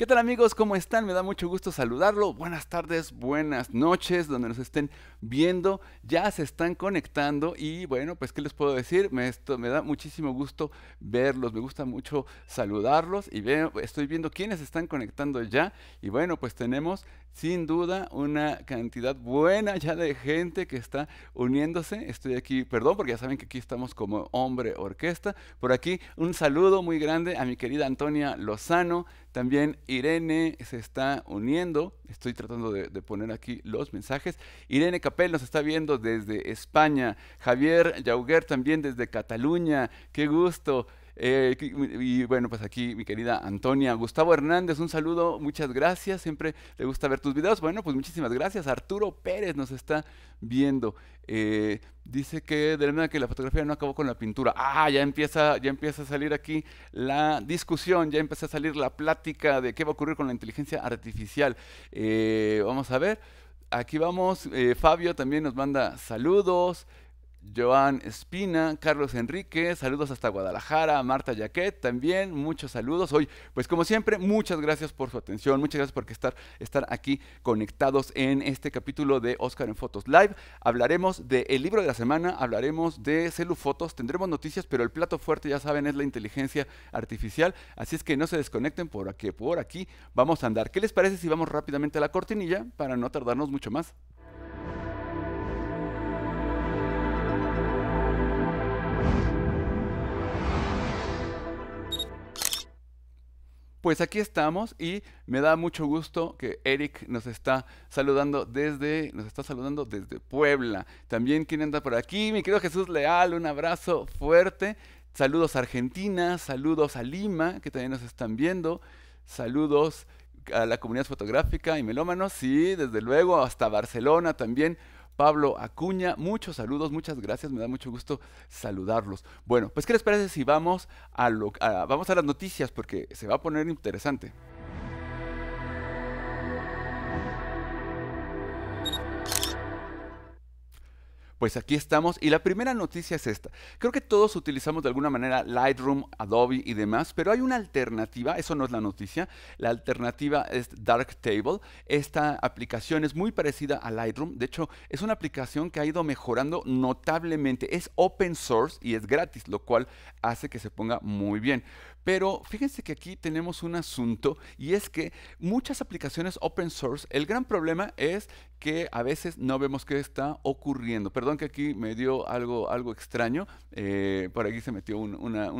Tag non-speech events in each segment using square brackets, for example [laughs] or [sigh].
¿Qué tal amigos? ¿Cómo están? Me da mucho gusto saludarlo. Buenas tardes, buenas noches, donde nos estén viendo. Ya se están conectando y bueno, pues ¿qué les puedo decir? Me, me da muchísimo gusto verlos, me gusta mucho saludarlos y veo, estoy viendo quiénes están conectando ya. Y bueno, pues tenemos sin duda una cantidad buena ya de gente que está uniéndose. Estoy aquí, perdón, porque ya saben que aquí estamos como hombre orquesta. Por aquí un saludo muy grande a mi querida Antonia Lozano. También Irene se está uniendo. Estoy tratando de, poner aquí los mensajes. Irene Capel nos está viendo desde España. Javier Yauguer también desde Cataluña. Qué gusto. Eh, y, bueno, pues aquí mi querida Antonia. Gustavo Hernández, un saludo, muchas gracias. Siempre le gusta ver tus videos. Bueno, pues muchísimas gracias. Arturo Pérez nos está viendo. Eh, dice que de la que la fotografía no acabó con la pintura. Ah, ya empieza, ya empieza a salir aquí la discusión, ya empieza a salir la plática de qué va a ocurrir con la inteligencia artificial. Eh, vamos a ver. Aquí vamos. Fabio también nos manda saludos. Joan Espina, Carlos Enrique, saludos hasta Guadalajara, Marta Jaquet también, muchos saludos. Hoy, pues como siempre, muchas gracias por su atención, muchas gracias por estar, estar aquí conectados en este capítulo de Oscar en Fotos Live. Hablaremos del libro de la semana, hablaremos de fotos, tendremos noticias, pero el plato fuerte, ya saben, es la inteligencia artificial, así es que no se desconecten por aquí, por aquí vamos a andar. ¿Qué les parece si vamos rápidamente a la cortinilla para no tardarnos mucho más? Pues aquí estamos y me da mucho gusto que Eric nos está saludando desde, nos está saludando desde Puebla. También quien anda por aquí, mi querido Jesús Leal, un abrazo fuerte. Saludos a Argentina, saludos a Lima, que también nos están viendo. Saludos a la comunidad fotográfica y melómanos, sí, desde luego, hasta Barcelona también. Pablo Acuña. Muchos saludos, muchas gracias, me da mucho gusto saludarlos. Bueno, pues ¿qué les parece si vamos a, vamos a las noticias? Porque se va a poner interesante. pues aquí estamos. Y la primera noticia es esta. Creo que todos utilizamos de alguna manera Lightroom, Adobe y demás, pero hay una alternativa, eso no es la noticia, la alternativa es Darktable. Esta aplicación es muy parecida a Lightroom, de hecho es una aplicación que ha ido mejorando notablemente. Es open source y es gratis, lo cual hace que se ponga muy bien. Pero fíjense que aquí tenemos un asunto y es que muchas aplicaciones open source, el gran problema es que a veces no vemos qué está ocurriendo. Perdón que aquí me dio algo, algo extraño, eh, por aquí se metió una,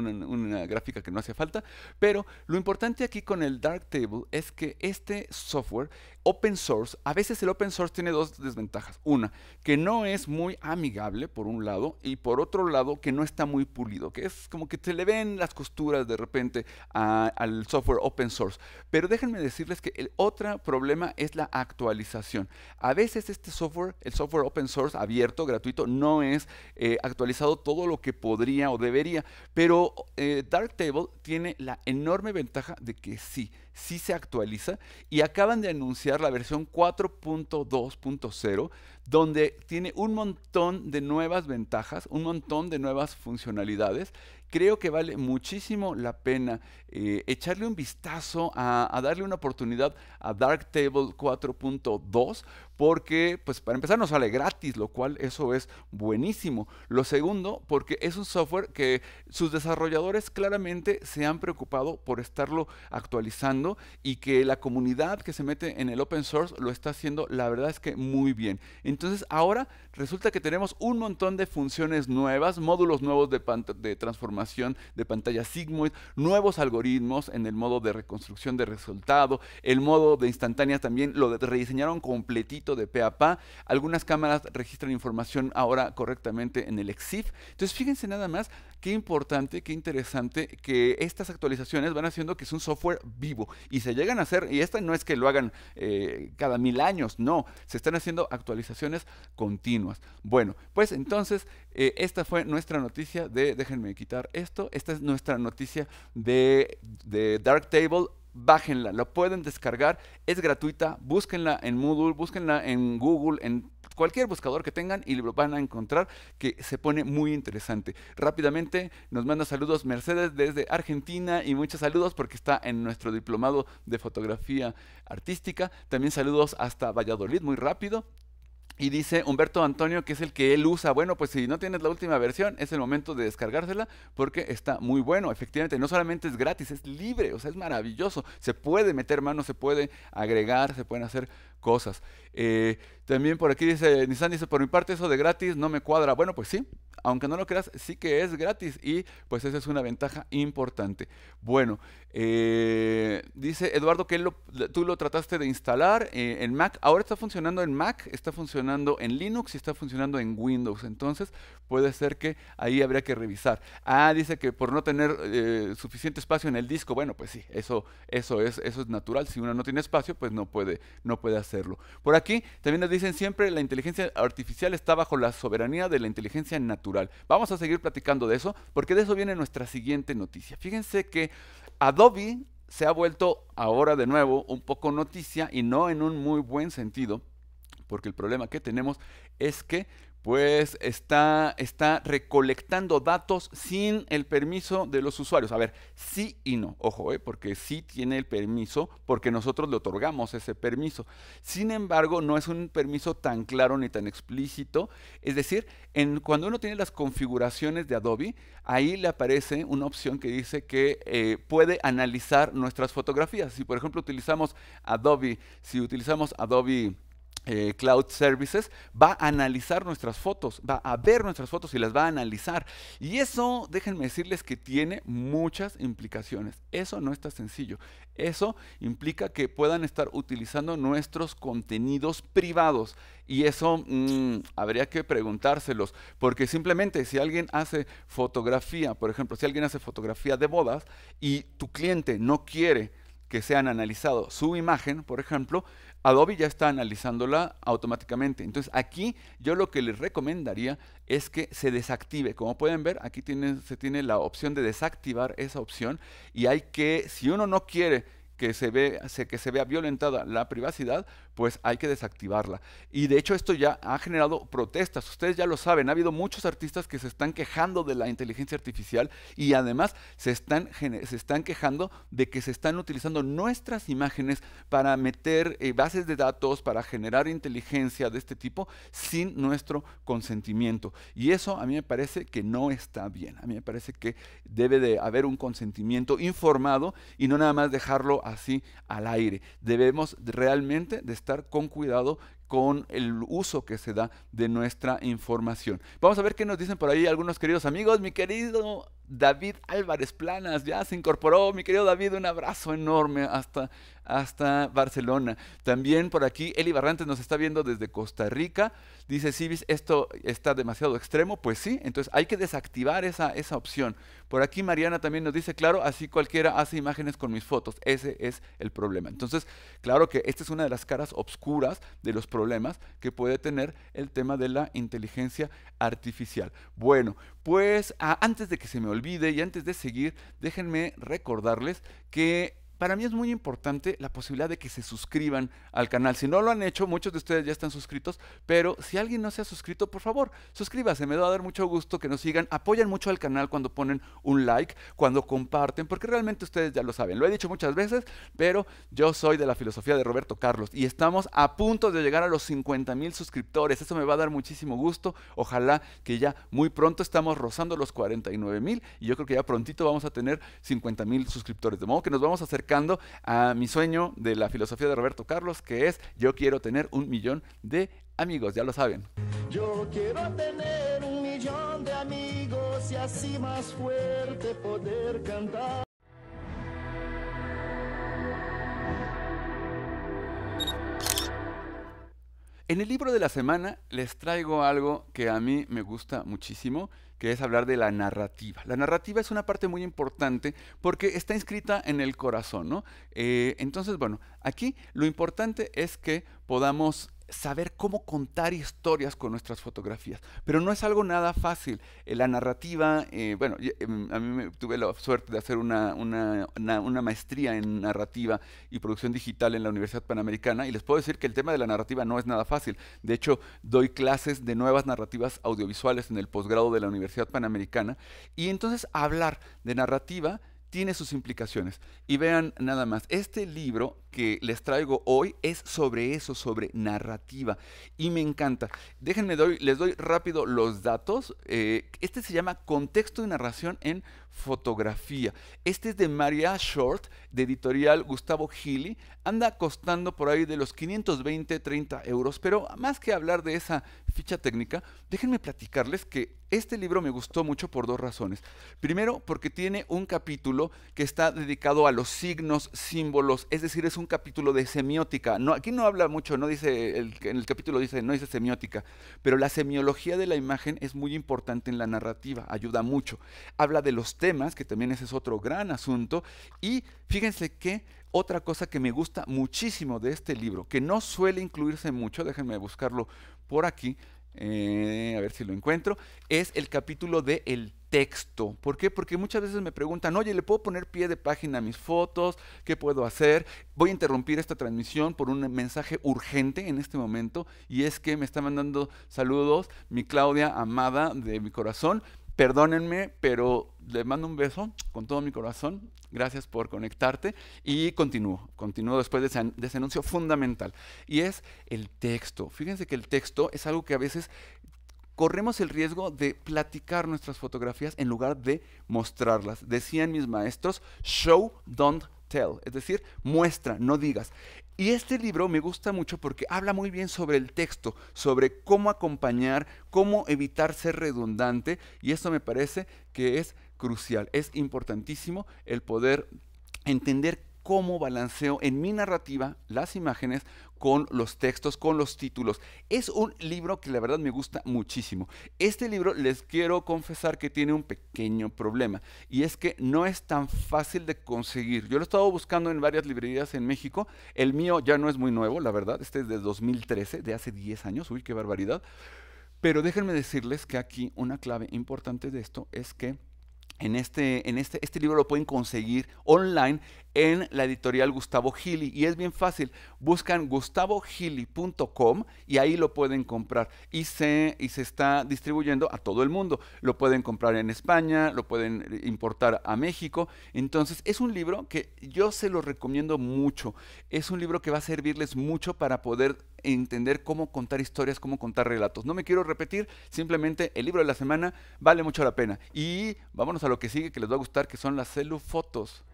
gráfica que no hacía falta, pero lo importante aquí con el dark table es que este software open source, a veces el open source tiene dos desventajas. Una, que no es muy amigable por un lado y por otro lado que no está muy pulido, que es como que se le ven las costuras de repente al software open source. Pero déjenme decirles que el otro problema es la actualización. A veces este software, el software open source abierto, gratuito, no es eh, actualizado todo lo que podría o debería, pero eh, Darktable tiene la enorme ventaja de que sí, sí se actualiza y acaban de anunciar la versión 4.2.0 donde tiene un montón de nuevas ventajas, un montón de nuevas funcionalidades creo que vale muchísimo la pena eh, echarle un vistazo a, darle una oportunidad a Darktable 4.2 porque pues para empezar nos sale gratis, lo cual eso es buenísimo. Lo segundo, porque es un software que sus desarrolladores claramente se han preocupado por estarlo actualizando y que la comunidad que se mete en el open source lo está haciendo la verdad es que muy bien. Entonces ahora resulta que tenemos un montón de funciones nuevas, módulos nuevos de, de transformación de pantalla sigmoid, nuevos algoritmos en el modo de reconstrucción de resultado, el modo de instantánea también lo rediseñaron completito de pe Algunas cámaras registran información ahora correctamente en el EXIF. Entonces, fíjense nada más qué importante, qué interesante que estas actualizaciones van haciendo que es un software vivo y se llegan a hacer, y esta no es que lo hagan eh, cada mil años, no, se están haciendo actualizaciones continuas. Bueno, pues entonces eh, esta fue nuestra noticia de, déjenme quitar esto, esta es nuestra noticia de, de Dark Table bájenla, la pueden descargar, es gratuita, búsquenla en Moodle, búsquenla en Google, en cualquier buscador que tengan y lo van a encontrar que se pone muy interesante. Rápidamente nos manda saludos Mercedes desde Argentina y muchos saludos porque está en nuestro diplomado de fotografía artística. También saludos hasta Valladolid muy rápido. Y dice Humberto Antonio que es el que él usa. Bueno, pues si no tienes la última versión, es el momento de descargársela porque está muy bueno. Efectivamente, no solamente es gratis, es libre, o sea, es maravilloso. Se puede meter mano, se puede agregar, se pueden hacer cosas. Eh, también por aquí dice, Nissan dice, por mi parte eso de gratis no me cuadra. Bueno, pues sí, aunque no lo creas, sí que es gratis y pues esa es una ventaja importante. Bueno, eh, dice Eduardo que tú lo trataste de instalar eh, en Mac. Ahora está funcionando en Mac, está funcionando en Linux y está funcionando en Windows. Entonces puede ser que ahí habría que revisar. Ah, dice que por no tener suficiente espacio en el disco. Bueno, pues sí, eso, eso, es, eso es natural. Si uno no tiene espacio, pues no puede, no puede hacer por aquí también nos dicen siempre la inteligencia artificial está bajo la soberanía de la inteligencia natural. Vamos a seguir platicando de eso porque de eso viene nuestra siguiente noticia. Fíjense que Adobe se ha vuelto ahora de nuevo un poco noticia y no en un muy buen sentido, porque el problema que tenemos es que pues está, está recolectando datos sin el permiso de los usuarios. A ver, sí y no, ojo, eh, porque sí tiene el permiso, porque nosotros le otorgamos ese permiso. Sin embargo, no es un permiso tan claro ni tan explícito. Es decir, en, cuando uno tiene las configuraciones de Adobe, ahí le aparece una opción que dice que eh, puede analizar nuestras fotografías. Si por ejemplo utilizamos Adobe, si utilizamos Adobe... Eh, cloud Services va a analizar nuestras fotos, va a ver nuestras fotos y las va a analizar. Y eso, déjenme decirles que tiene muchas implicaciones. Eso no está sencillo. Eso implica que puedan estar utilizando nuestros contenidos privados. Y eso mm, habría que preguntárselos, porque simplemente si alguien hace fotografía, por ejemplo, si alguien hace fotografía de bodas y tu cliente no quiere que sean analizados su imagen, por ejemplo, Adobe ya está analizándola automáticamente. Entonces aquí yo lo que les recomendaría es que se desactive. Como pueden ver, aquí se tiene la opción de desactivar esa opción y hay que, si uno no quiere que se, ve, que se vea violentada la privacidad, pues hay que desactivarla. Y de hecho esto ya ha generado protestas, ustedes ya lo saben, ha habido muchos artistas que se están quejando de la inteligencia artificial y además se están, se están quejando de que se están utilizando nuestras imágenes para meter eh, bases de datos, para generar inteligencia de este tipo sin nuestro consentimiento. Y eso a mí me parece que no está bien, a mí me parece que debe de haber un consentimiento informado y no nada más dejarlo a así al aire. Debemos realmente de estar con cuidado con el uso que se da de nuestra información. Vamos a ver qué nos dicen por ahí algunos queridos amigos. Mi querido David Álvarez Planas ya se incorporó. Mi querido David, un abrazo enorme hasta, hasta Barcelona. También por aquí Eli Barrantes nos está viendo desde Costa Rica. Dice, Civis, esto está demasiado extremo. Pues sí, entonces hay que desactivar esa, esa opción. Por aquí Mariana también nos dice, claro, así cualquiera hace imágenes con mis fotos. Ese es el problema. Entonces, claro que esta es una de las caras obscuras de los problemas problemas que puede tener el tema de la inteligencia artificial. Bueno, pues antes de que se me olvide y antes de seguir, déjenme recordarles que para mí es muy importante la posibilidad de que se suscriban al canal. Si no lo han hecho, muchos de ustedes ya están suscritos, pero si alguien no se ha suscrito, por favor, suscríbase. Me va a dar mucho gusto que nos sigan. Apoyan mucho al canal cuando ponen un like, cuando comparten, porque realmente ustedes ya lo saben. Lo he dicho muchas veces, pero yo soy de la filosofía de Roberto Carlos y estamos a punto de llegar a los 50 mil suscriptores. Eso me va a dar muchísimo gusto. Ojalá que ya muy pronto estamos rozando los 49 mil y yo creo que ya prontito vamos a tener 50 mil suscriptores. De modo que nos vamos a acercar a mi sueño de la filosofía de Roberto Carlos, que es yo quiero tener un millón de amigos, ya lo saben. Yo quiero tener un millón de amigos y así más fuerte poder cantar. En el libro de la semana les traigo algo que a mí me gusta muchísimo que es hablar de la narrativa. La narrativa es una parte muy importante porque está inscrita en el corazón, ¿no? Eh, entonces, bueno, aquí lo importante es que podamos saber cómo contar historias con nuestras fotografías. Pero no es algo nada fácil. Eh, la narrativa, eh, bueno, em, a mí me, tuve la suerte de hacer una, maestría en narrativa y producción digital en la Universidad Panamericana y les puedo decir que el tema de la narrativa no es nada fácil. De hecho, doy clases de nuevas narrativas audiovisuales en el posgrado de la Universidad Panamericana y entonces hablar de narrativa tiene sus implicaciones. Y vean nada más, este libro que les traigo hoy es sobre eso, sobre narrativa. Y me encanta. Déjenme, doy, les doy rápido los datos. Eh, este se llama Contexto y Narración en fotografía. Este es de Maria Short, de editorial Gustavo Gili. Anda costando por ahí de los 520, 30 euros, pero más que hablar de esa ficha técnica, déjenme platicarles que este libro me gustó mucho por dos razones. Primero, porque tiene un capítulo que está dedicado a los signos, símbolos, es decir, es un capítulo de semiótica. aquí no habla mucho, no dice, el, en el capítulo dice, no dice semiótica, pero la semiología de la imagen es muy importante en la narrativa, ayuda mucho. Habla de los temas, que también ese es otro gran asunto. Y fíjense que otra cosa que me gusta muchísimo de este libro, que no suele incluirse mucho, déjenme buscarlo por aquí, eh, a ver si lo encuentro, es el capítulo de el texto. ¿Por qué? Porque muchas veces me preguntan, oye, ¿le puedo poner pie de página a mis fotos? ¿Qué puedo hacer? Voy a interrumpir esta transmisión por un mensaje urgente en este momento y es que me está mandando saludos mi Claudia amada de mi corazón. Perdónenme, pero les mando un beso con todo mi corazón. Gracias por conectarte. Y continúo, continúo después de ese, anuncio fundamental. Y es el texto. Fíjense que el texto es algo que a veces corremos el riesgo de platicar nuestras fotografías en lugar de mostrarlas. Decían mis maestros, show, don't tell. Es decir, muestra, no digas. Y este libro me gusta mucho porque habla muy bien sobre el texto, sobre cómo acompañar, cómo evitar ser redundante, y eso me parece que es crucial, es importantísimo el poder entender cómo balanceo en mi narrativa las imágenes con los textos, con los títulos. Es un libro que la verdad me gusta muchísimo. Este libro les quiero confesar que tiene un pequeño problema y es que no es tan fácil de conseguir. Yo lo he estado buscando en varias librerías en México. El mío ya no es muy nuevo, la verdad. Este es de 2013, de hace 10 años. Uy, qué barbaridad. Pero déjenme decirles que aquí una clave importante de esto es que en este, en este, este libro lo pueden conseguir online en la editorial Gustavo Gili y es bien fácil. Buscan gustavogili.com y ahí lo pueden comprar y se, y se está distribuyendo a todo el mundo. Lo pueden comprar en España, lo pueden importar a México. Entonces es un libro que yo se lo recomiendo mucho. Es un libro que va a servirles mucho para poder entender cómo contar historias, cómo contar relatos. No me quiero repetir, simplemente el libro de la semana vale mucho la pena. Y vámonos a lo que sigue que les va a gustar, que son las celufotos.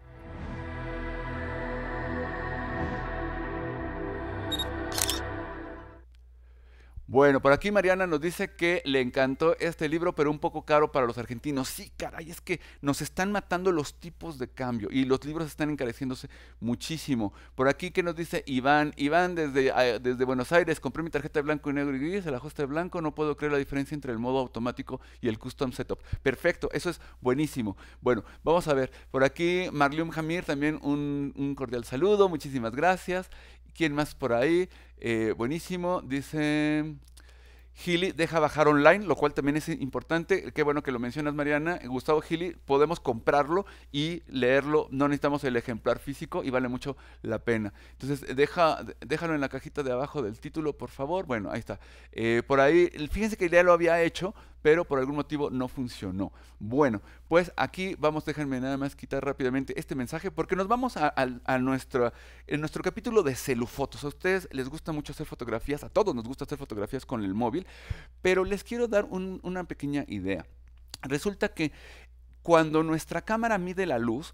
Bueno, por aquí Mariana nos dice que le encantó este libro, pero un poco caro para los argentinos. Sí, caray, es que nos están matando los tipos de cambio y los libros están encareciéndose muchísimo. Por aquí ¿qué nos dice Iván, Iván desde, ah, desde Buenos Aires, compré mi tarjeta de blanco y negro y gris, el ajuste de blanco, no puedo creer la diferencia entre el modo automático y el custom setup. Perfecto, eso es buenísimo. Bueno, vamos a ver, por aquí Marlium Jamir también un, un cordial saludo, muchísimas gracias. ¿Quién más por ahí? Eh, buenísimo, dice... Gili deja bajar online, lo cual también es importante. Qué bueno que lo mencionas, Mariana. Gustavo Gili, podemos comprarlo y leerlo. No necesitamos el ejemplar físico y vale mucho la pena. Entonces, déjalo en la cajita de abajo del título, por favor. Bueno, ahí está. Eh, por ahí, fíjense que ya lo había hecho, pero por algún motivo no funcionó. Bueno, pues aquí vamos, déjenme nada más quitar rápidamente este mensaje porque nos vamos a, nuestro, capítulo de celufotos. A ustedes les gusta mucho hacer fotografías, a todos nos gusta hacer fotografías con el móvil, pero les quiero dar una pequeña idea. Resulta que cuando nuestra cámara mide la luz,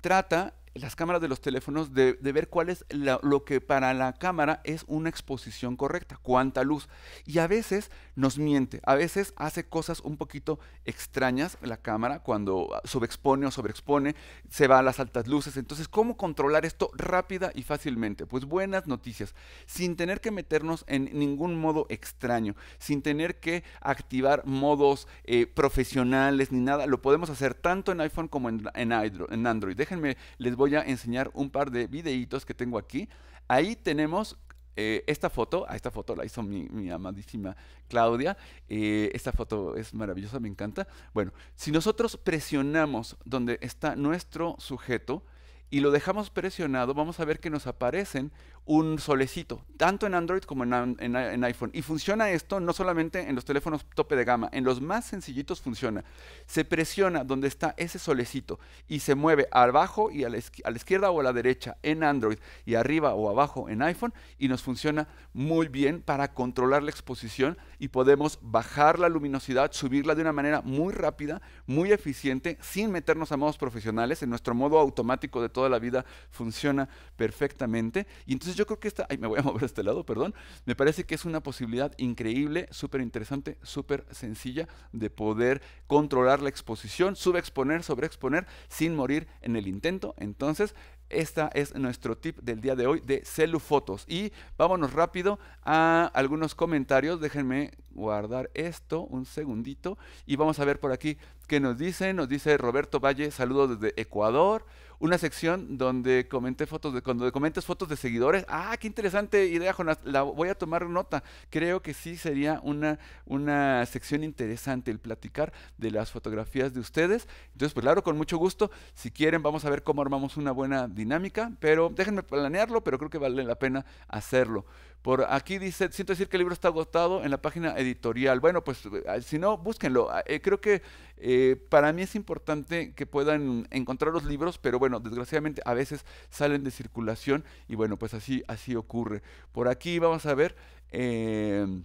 trata las cámaras de los teléfonos de, ver cuál es lo que para la cámara es una exposición correcta, cuánta luz. Y a veces nos miente, a veces hace cosas un poquito extrañas la cámara cuando subexpone o sobreexpone, se va a las altas luces. Entonces, ¿cómo controlar esto rápida y fácilmente? Pues buenas noticias, sin tener que meternos en ningún modo extraño, sin tener que activar modos eh, profesionales ni nada, lo podemos hacer tanto en iPhone como en, en Android. Déjenme, les voy voy a enseñar un par de videitos que tengo aquí. Ahí tenemos eh, esta foto, a ah, esta foto la hizo mi, amadísima Claudia. Eh, esta foto es maravillosa, me encanta. Bueno, si nosotros presionamos donde está nuestro sujeto y lo dejamos presionado, vamos a ver que nos aparecen un solecito, tanto en Android como en, iPhone. Y funciona esto no solamente en los teléfonos tope de gama, en los más sencillitos funciona. Se presiona donde está ese solecito y se mueve abajo y a la, a la izquierda o a la derecha en Android y arriba o abajo en iPhone y nos funciona muy bien para controlar la exposición y podemos bajar la luminosidad, subirla de una manera muy rápida, muy eficiente, sin meternos a modos profesionales. En nuestro modo automático de toda la vida funciona perfectamente. Y entonces yo creo que esta, ay, me voy a mover a este lado, perdón, me parece que es una posibilidad increíble, súper interesante, súper sencilla de poder controlar la exposición, subexponer, sobreexponer, sin morir en el intento. Entonces, esta es nuestro tip del día de hoy de Fotos. Y vámonos rápido a algunos comentarios. Déjenme guardar esto un segundito. Y vamos a ver por aquí qué nos dice. Nos dice Roberto Valle, saludos desde Ecuador una sección donde comenté fotos de cuando comentes fotos de seguidores. Ah, qué interesante idea, Jonas. La voy a tomar nota. Creo que sí sería una, una sección interesante el platicar de las fotografías de ustedes. Entonces, pues claro, con mucho gusto. Si quieren, vamos a ver cómo armamos una buena dinámica. Pero déjenme planearlo, pero creo que vale la pena hacerlo. Por aquí dice, siento decir que el libro está agotado en la página editorial. Bueno, pues eh, si no, búsquenlo. Ah, eh, creo que eh, para mí es importante que puedan encontrar los libros, pero bueno, desgraciadamente a veces salen de circulación y bueno, pues así, así ocurre. Por aquí vamos a ver. Em,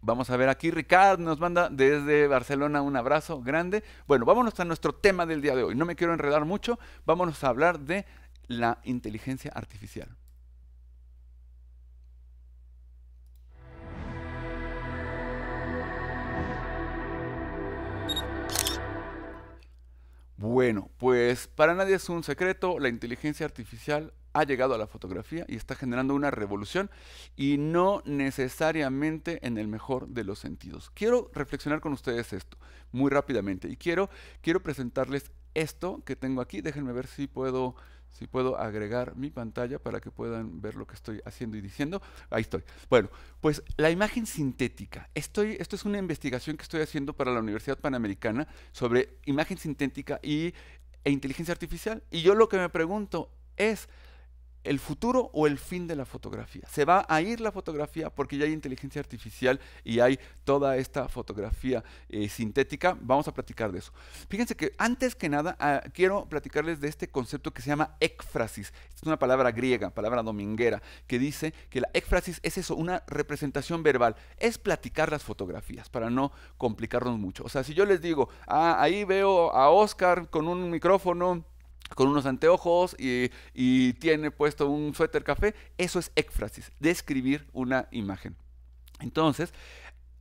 vamos a ver aquí, Ricardo nos manda desde Barcelona un abrazo grande. Bueno, vámonos a nuestro tema del día de hoy. No me quiero enredar mucho, vámonos a hablar de la inteligencia artificial. Bueno, pues para nadie es un secreto, la inteligencia artificial ha llegado a la fotografía y está generando una revolución y no necesariamente en el mejor de los sentidos. Quiero reflexionar con ustedes esto muy rápidamente y quiero, quiero presentarles esto que tengo aquí. Déjenme ver si puedo si puedo agregar mi pantalla para que puedan ver lo que estoy haciendo y diciendo. Ahí estoy. Bueno, pues la imagen sintética. Estoy, esto es una investigación que estoy haciendo para la Universidad Panamericana sobre imagen sintética e inteligencia artificial. Y yo lo que me pregunto es, el futuro o el fin de la fotografía. Se va a ir la fotografía porque ya hay inteligencia artificial y hay toda esta fotografía eh, sintética. Vamos a platicar de eso. Fíjense que antes que nada ah, quiero platicarles de este concepto que se llama éfrasis. Es una palabra griega, palabra dominguera, que dice que la éfrasis es eso, una representación verbal. Es platicar las fotografías para no complicarnos mucho. O sea, si yo les digo, ah, ahí veo a Oscar con un micrófono con unos anteojos y, tiene puesto un suéter café, eso es éfrasis, describir una imagen. Entonces,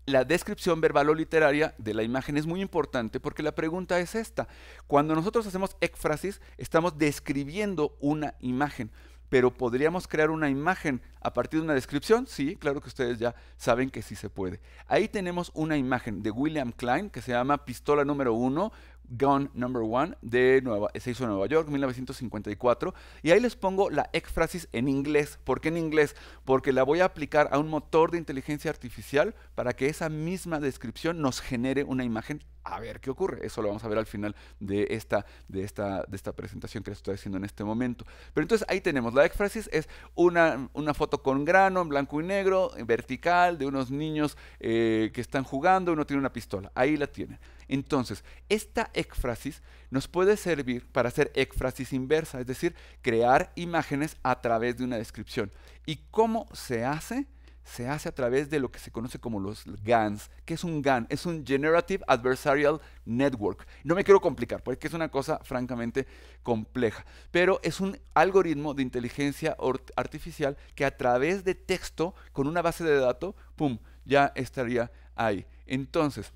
la descripción verbal o literaria de la imagen es muy importante porque la pregunta es esta. Cuando nosotros hacemos éfrasis, estamos describiendo una imagen pero podríamos crear una imagen a partir de una descripción. Sí, claro que ustedes ya saben que sí se puede. Ahí tenemos una imagen de William Klein que se llama Pistola número uno, Gun Number One de Nueva, se hizo en Nueva York, 1954. Y ahí les pongo la éxfrasis en inglés. ¿Por qué en inglés? Porque la voy a aplicar a un motor de inteligencia artificial para que esa misma descripción nos genere una imagen. A ver qué ocurre. Eso lo vamos a ver al final de esta, de esta, de esta presentación que les estoy haciendo en este momento. Pero entonces ahí tenemos. La éxfrasis es una, una foto con grano en blanco y negro, vertical, de unos niños eh, que están jugando. Uno tiene una pistola. Ahí la tienen. Entonces, esta éfrasis nos puede servir para hacer éfrasis inversa, es decir, crear imágenes a través de una descripción. ¿Y cómo se hace? Se hace a través de lo que se conoce como los GANs. ¿Qué es un GAN? Es un Generative Adversarial Network. No me quiero complicar, porque es una cosa francamente compleja. Pero es un algoritmo de inteligencia artificial que a través de texto, con una base de datos, ¡pum!, ya estaría ahí. Entonces,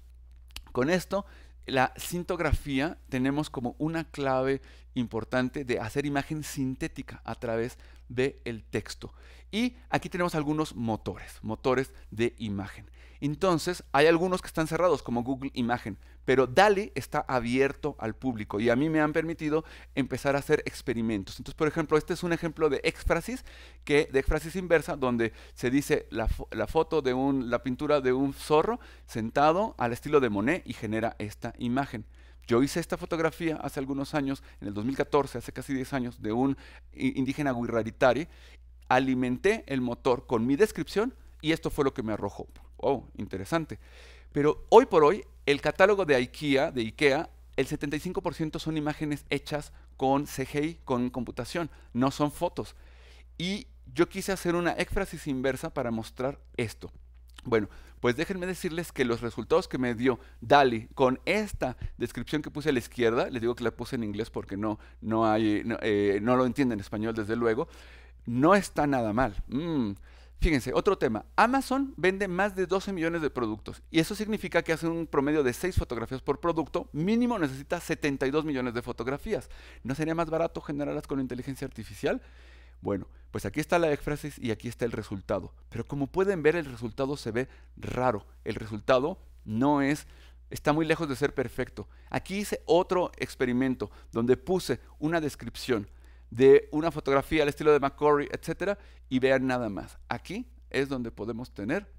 con esto, la sintografía tenemos como una clave importante de hacer imagen sintética a través del texto. Y aquí tenemos algunos motores, motores de imagen. Entonces, hay algunos que están cerrados, como Google Imagen, pero DALI está abierto al público y a mí me han permitido empezar a hacer experimentos. Entonces, por ejemplo, este es un ejemplo de éxfrasis, que, de éxfrasis inversa, donde se dice la, foto de un, la pintura de un zorro sentado al estilo de Monet y genera esta imagen. Yo hice esta fotografía hace algunos años, en el 2014, hace casi 10 años, de un indígena guirraritari. Alimenté el motor con mi descripción y esto fue lo que me arrojó wow, oh, interesante. Pero hoy por hoy, el catálogo de IKEA, de IKEA, el 75% son imágenes hechas con CGI, con computación, no son fotos. Y yo quise hacer una éfrasis inversa para mostrar esto. Bueno, pues déjenme decirles que los resultados que me dio Dali con esta descripción que puse a la izquierda, les digo que la puse en inglés porque no, no, hay, eh, lo entiende en español desde luego, no está nada mal. Mm. Fíjense, otro tema. Amazon vende más de 12 millones de productos y eso significa que hace un promedio de 6 fotografías por producto. Mínimo necesita 72 millones de fotografías. ¿No sería más barato generarlas con inteligencia artificial? Bueno, pues aquí está la éfrasis y aquí está el resultado. Pero como pueden ver, el resultado se ve raro. El resultado no es está muy lejos de ser perfecto. Aquí hice otro experimento donde puse una descripción de una fotografía al estilo de Macquarie, etcétera, y vean nada más. Aquí es donde podemos tener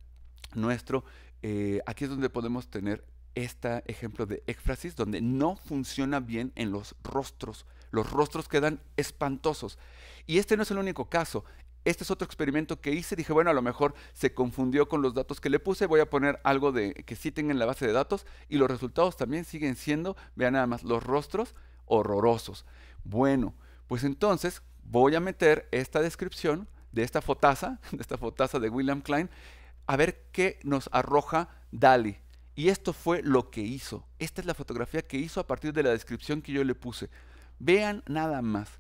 nuestro, eh, aquí es donde podemos tener este ejemplo de éfrasis, donde no funciona bien en los rostros. Los rostros quedan espantosos. Y este no es el único caso. Este es otro experimento que hice. Dije, bueno, a lo mejor se confundió con los datos que le puse. Voy a poner algo de que sí tenga en la base de datos. Y los resultados también siguen siendo, vean nada más, los rostros horrorosos. Bueno, pues entonces voy a meter esta descripción de esta fotaza, [laughs] de esta fotaza de William Klein, a ver qué nos arroja Dali. Y esto fue lo que hizo. Esta es la fotografía que hizo a partir de la descripción que yo le puse. Vean nada más.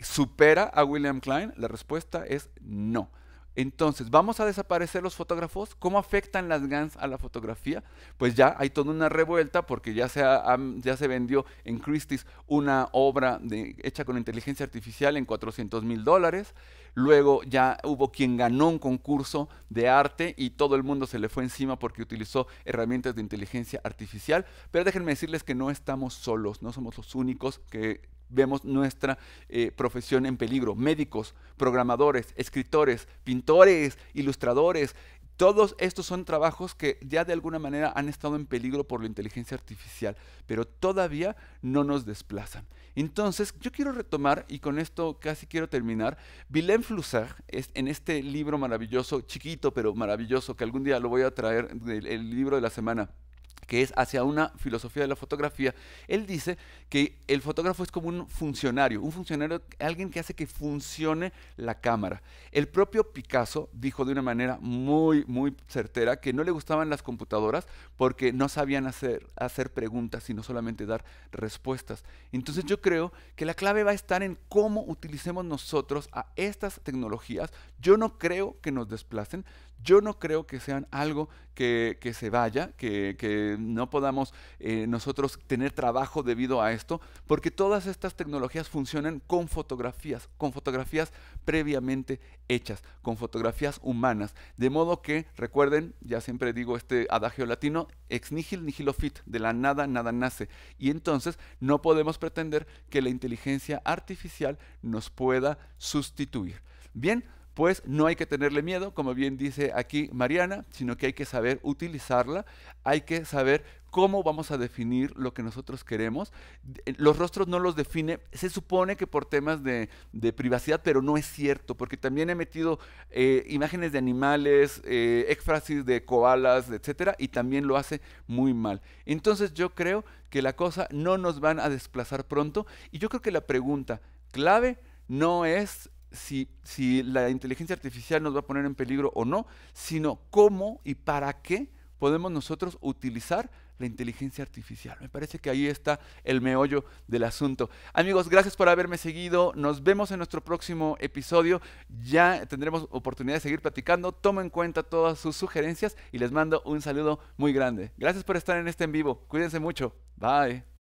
¿Supera a William Klein? La respuesta es no. Entonces, ¿vamos a desaparecer los fotógrafos? ¿Cómo afectan las GANs a la fotografía? Pues ya hay toda una revuelta porque ya se, vendió en Christie's una obra hecha con inteligencia artificial en 400 mil dólares. Luego ya hubo quien ganó un concurso de arte y todo el mundo se le fue encima porque utilizó herramientas de inteligencia artificial. Pero déjenme decirles que no estamos solos, no somos los únicos que vemos nuestra eh, profesión en peligro. Médicos, programadores, escritores, pintores, ilustradores, todos estos son trabajos que ya de alguna manera han estado en peligro por la inteligencia artificial, pero todavía no nos desplazan. Entonces, yo quiero retomar, y con esto casi quiero terminar, Vilain Flusser, es, en este libro maravilloso, chiquito pero maravilloso, que algún día lo voy a traer, el libro de la semana, que es hacia una filosofía de la fotografía, él dice que el fotógrafo es como un funcionario, un funcionario, alguien que hace que funcione la cámara. El propio Picasso dijo de una manera muy, muy certera que no le gustaban las computadoras porque no sabían hacer, hacer preguntas, sino solamente dar respuestas. Entonces yo creo que la clave va a estar en cómo utilicemos nosotros a estas tecnologías. Yo no creo que nos desplacen, yo no creo que sean algo que, se vaya, que, no podamos eh, nosotros tener trabajo debido a esto, porque todas estas tecnologías funcionan con fotografías, con fotografías previamente hechas, con fotografías humanas. De modo que, recuerden, ya siempre digo este adagio latino, ex nihil nihilo fit, de la nada nada nace. Y entonces no podemos pretender que la inteligencia artificial nos pueda sustituir. Bien, pues no hay que tenerle miedo, como bien dice aquí Mariana, sino que hay que saber utilizarla, hay que saber cómo vamos a definir lo que nosotros queremos. Eh, los rostros no los define, se supone que por temas de, privacidad, pero no es cierto, porque también he metido eh, imágenes de animales, eh, de koalas, etcétera, y también lo hace muy mal. Entonces yo creo que la cosa no nos van a desplazar pronto, y yo creo que la pregunta clave no es si, la inteligencia artificial nos va a poner en peligro o no, sino cómo y para qué podemos nosotros utilizar la inteligencia artificial. Me parece que ahí está el meollo del asunto. Amigos, gracias por haberme seguido. Nos vemos en nuestro próximo episodio. Ya tendremos oportunidad de seguir platicando. Tomo en cuenta todas sus sugerencias y les mando un saludo muy grande. Gracias por estar en este en vivo. Cuídense mucho. Bye.